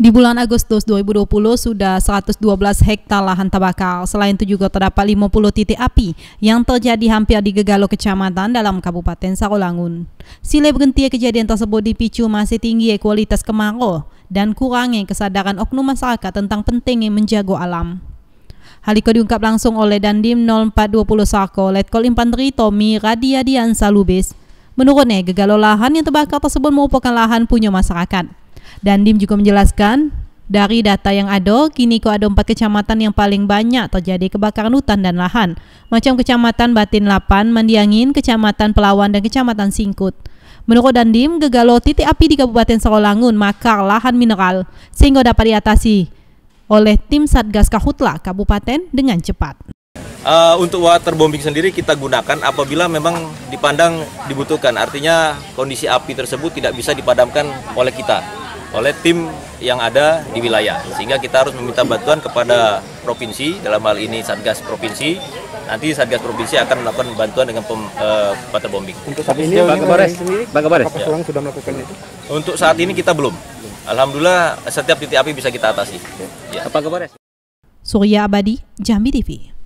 Di bulan Agustus 2020 sudah 112 hektar lahan terbakar. Selain itu juga terdapat 50 titik api yang terjadi hampir di Gegalo Kecamatan dalam Kabupaten Sarolangun. Sile berhenti kejadian tersebut dipicu masih tinggi kualitas kemarau dan kurangnya kesadaran oknum masyarakat tentang pentingnya menjaga alam. Hal itu diungkap langsung oleh Dandim 0420 Sarko, Letkol Infanteri Tommy Radiadian Salubis. Menurutnya, gegalo lahan yang terbakar tersebut merupakan lahan punya masyarakat Dandim juga menjelaskan, dari data yang ada, kini kok ada empat kecamatan yang paling banyak terjadi kebakaran hutan dan lahan, macam Kecamatan Batin Lapan, Mandiangin, Kecamatan Pelawan, dan Kecamatan Singkut. Menurut Dandim, gegalo titik api di Kabupaten Sorolangun makar lahan mineral sehingga dapat diatasi oleh tim Satgas Kahutla Kabupaten dengan cepat. Uh, untuk waterbombing sendiri kita gunakan apabila memang dipandang dibutuhkan, artinya kondisi api tersebut tidak bisa dipadamkan oleh kita oleh tim yang ada di wilayah. Sehingga kita harus meminta bantuan kepada provinsi, dalam hal ini Satgas Provinsi. Nanti Satgas Provinsi akan melakukan bantuan dengan pem, uh, water bombing. Untuk saat ini, Bang Kapolres, Bang Kapolres, ya. sudah melakukan itu? Untuk saat ini kita belum. Alhamdulillah setiap titik api bisa kita atasi. Ya. Pak Kapolres. Surya Abadi, Jambi TV.